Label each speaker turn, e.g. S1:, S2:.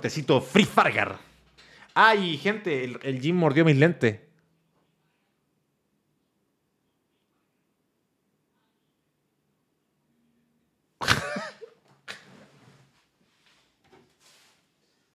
S1: cortecito Free Fargar. Ay, gente, el, el Jim mordió mis lentes.